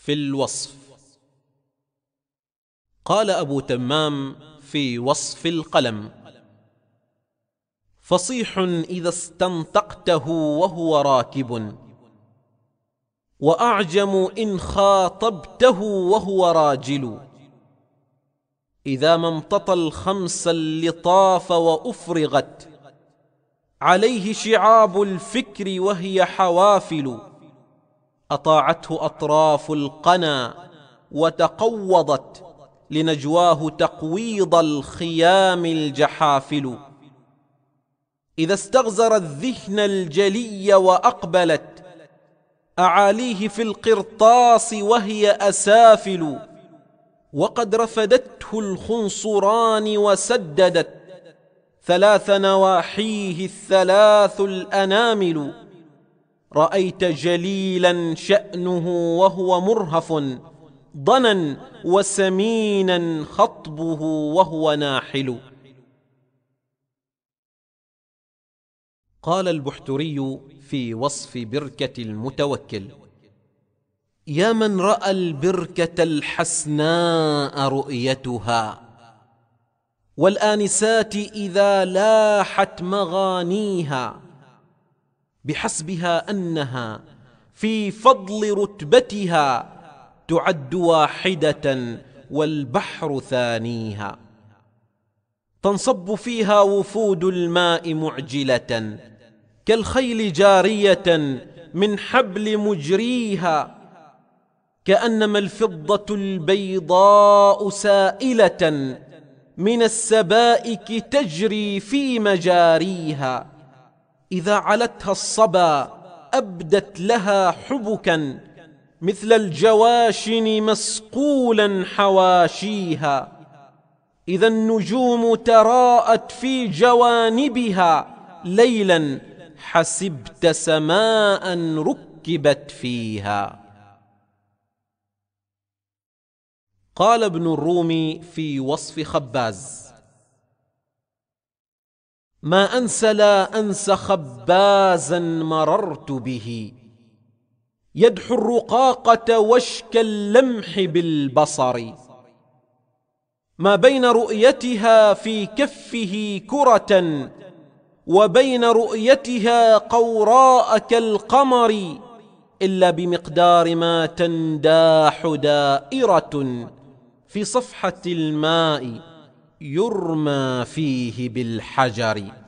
في الوصف قال ابو تمام في وصف القلم فصيح اذا استنطقته وهو راكب واعجم ان خاطبته وهو راجل اذا ما امتطى الخمس اللطاف وافرغت عليه شعاب الفكر وهي حوافل اطاعته اطراف القنا وتقوضت لنجواه تقويض الخيام الجحافل اذا استغزر الذهن الجلي واقبلت اعاليه في القرطاس وهي اسافل وقد رفدته الخنصران وسددت ثلاث نواحيه الثلاث الانامل رأيت جليلا شأنه وهو مرهف ضنا وسمينا خطبه وهو ناحل قال البحتري في وصف بركة المتوكل يا من رأى البركة الحسناء رؤيتها والآنسات إذا لاحت مغانيها بحسبها أنها في فضل رتبتها تعد واحدة والبحر ثانيها تنصب فيها وفود الماء معجلة كالخيل جارية من حبل مجريها كأنما الفضة البيضاء سائلة من السبائك تجري في مجاريها إذا علتها الصبا أبدت لها حبكا مثل الجواشن مسقولا حواشيها إذا النجوم تراءت في جوانبها ليلا حسبت سماء ركبت فيها قال ابن الرومي في وصف خباز ما أنسى لا أنسى خبازا مررت به يدحو الرقاقة وشك اللمح بالبصر ما بين رؤيتها في كفه كرة وبين رؤيتها قوراء كالقمر إلا بمقدار ما تنداح دائرة في صفحة الماء يرمى فيه بالحجر